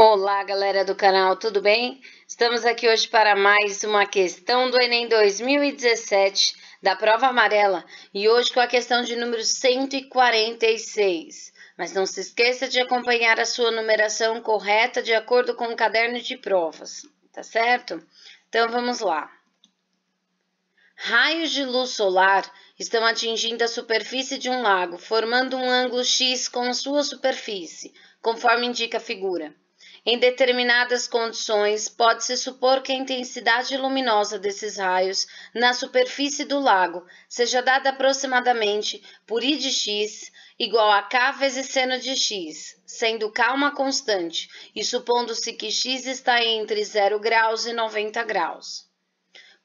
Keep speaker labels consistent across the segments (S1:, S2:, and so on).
S1: Olá, galera do canal, tudo bem? Estamos aqui hoje para mais uma questão do Enem 2017 da prova amarela e hoje com a questão de número 146. Mas não se esqueça de acompanhar a sua numeração correta de acordo com o caderno de provas, tá certo? Então vamos lá. Raios de luz solar estão atingindo a superfície de um lago, formando um ângulo X com sua superfície, conforme indica a figura. Em determinadas condições, pode-se supor que a intensidade luminosa desses raios na superfície do lago seja dada aproximadamente por I de x igual a k vezes seno de x, sendo k uma constante e supondo-se que x está entre 0 graus e 90 graus.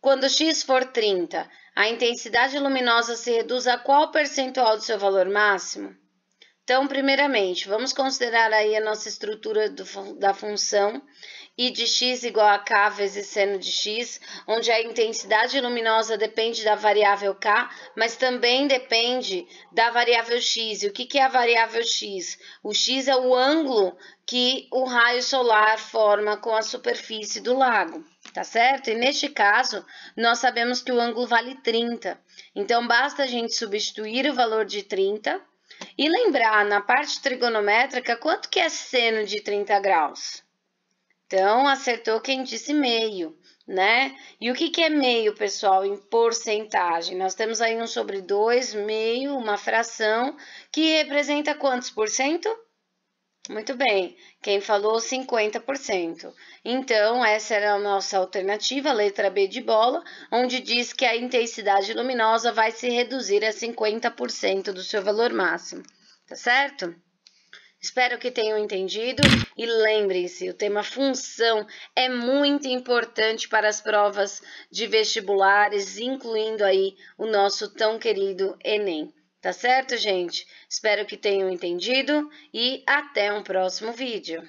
S1: Quando x for 30, a intensidade luminosa se reduz a qual percentual do seu valor máximo? Então, primeiramente, vamos considerar aí a nossa estrutura do, da função i de x igual a k vezes seno de x, onde a intensidade luminosa depende da variável k, mas também depende da variável x. E o que, que é a variável x? O x é o ângulo que o raio solar forma com a superfície do lago, tá certo? E neste caso, nós sabemos que o ângulo vale 30. Então, basta a gente substituir o valor de 30 e lembrar na parte trigonométrica quanto que é seno de 30 graus. Então, acertou quem disse meio, né? E o que, que é meio, pessoal, em porcentagem? Nós temos aí um sobre 2, meio, uma fração, que representa quantos por cento? Muito bem, quem falou 50%. Então, essa era a nossa alternativa, letra B de bola, onde diz que a intensidade luminosa vai se reduzir a 50% do seu valor máximo, tá certo? Espero que tenham entendido e lembrem-se, o tema função é muito importante para as provas de vestibulares, incluindo aí o nosso tão querido Enem. Tá certo, gente? Espero que tenham entendido e até um próximo vídeo.